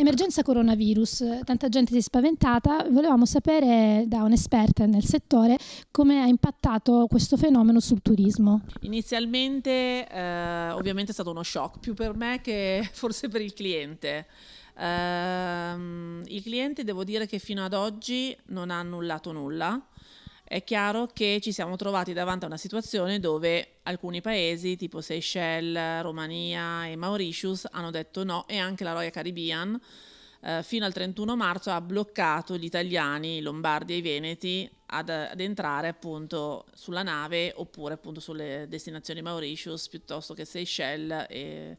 Emergenza coronavirus, tanta gente si è spaventata, volevamo sapere da un'esperta nel settore come ha impattato questo fenomeno sul turismo. Inizialmente eh, ovviamente è stato uno shock, più per me che forse per il cliente. Eh, I clienti devo dire che fino ad oggi non ha annullato nulla è chiaro che ci siamo trovati davanti a una situazione dove alcuni paesi, tipo Seychelles, Romania e Mauritius, hanno detto no e anche la Royal Caribbean eh, fino al 31 marzo ha bloccato gli italiani, i lombardi e i veneti ad, ad entrare appunto sulla nave oppure appunto sulle destinazioni Mauritius piuttosto che Seychelles e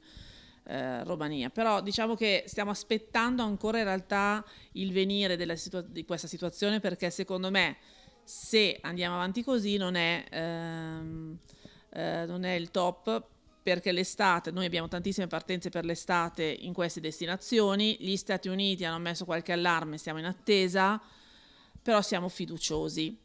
eh, Romania. Però diciamo che stiamo aspettando ancora in realtà il venire situa- di questa situazione perché secondo me se andiamo avanti così non è, ehm, eh, non è il top perché l'estate, noi abbiamo tantissime partenze per l'estate in queste destinazioni, gli Stati Uniti hanno messo qualche allarme, siamo in attesa, però siamo fiduciosi.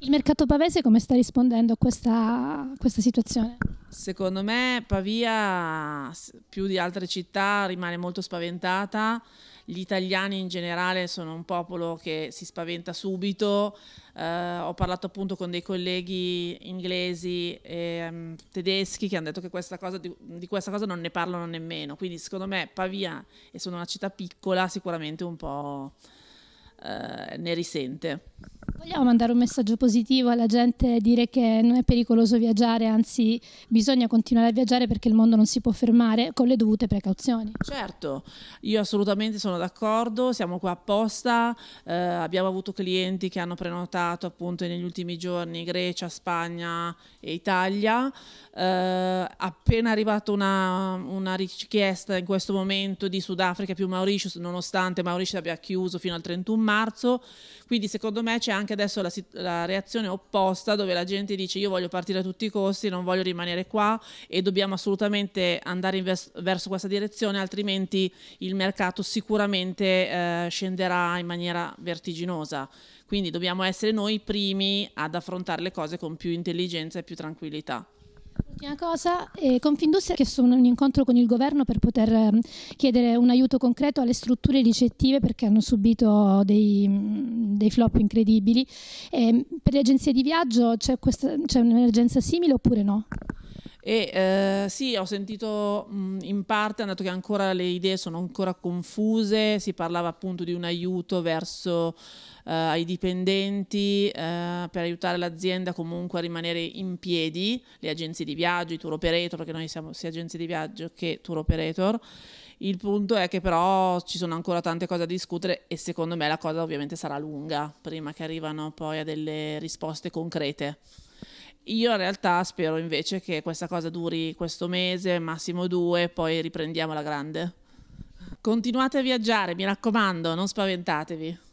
Il mercato pavese come sta rispondendo a questa, a questa situazione? secondo me Pavia, più di altre città, rimane molto spaventata. Gli italiani in generale sono un popolo che si spaventa subito. Eh, ho parlato appunto con dei colleghi inglesi e um, tedeschi che hanno detto che questa cosa, di, di, questa cosa non ne parlano nemmeno. Quindi secondo me Pavia, essendo una città piccola, sicuramente un po' Eh, ne risente. Vogliamo mandare un messaggio positivo alla gente dire che non è pericoloso viaggiare, anzi bisogna continuare a viaggiare perché il mondo non si può fermare con le dovute precauzioni. Certo, io assolutamente sono d'accordo, siamo qua apposta, eh, abbiamo avuto clienti che hanno prenotato appunto negli ultimi giorni Grecia, Spagna e Italia, eh, appena arrivata una, una, richiesta in questo momento di Sudafrica più Mauritius, nonostante Mauritius abbia chiuso fino al 31 marzo, quindi secondo me c'è anche adesso la, la reazione opposta dove la gente dice io voglio partire a tutti i costi, non voglio rimanere qua e dobbiamo assolutamente andare vers verso questa direzione, altrimenti il mercato sicuramente eh, scenderà in maniera vertiginosa. Quindi dobbiamo essere noi i primi ad affrontare le cose con più intelligenza e più tranquillità. L'ultima cosa, eh, Confindustria ha chiesto un, un, incontro con il governo per poter eh, chiedere un aiuto concreto alle strutture ricettive perché hanno subito dei, mm, dei flop incredibili. Eh, per le agenzie di viaggio c'è un'emergenza simile oppure no? E eh, sì, ho sentito mh, in parte, dato che ancora le idee sono ancora confuse, si parlava appunto di un aiuto verso eh, ai dipendenti eh, per aiutare l'azienda comunque a rimanere in piedi, le agenzie di viaggio, i tour operator, perché noi siamo sia agenzie di viaggio che tour operator. Il punto è che però ci sono ancora tante cose da discutere e secondo me la cosa ovviamente sarà lunga prima che arrivano poi a delle risposte concrete. Io in realtà spero invece che questa cosa duri questo mese, massimo due, poi riprendiamo la grande. Continuate a viaggiare, mi raccomando, non spaventatevi.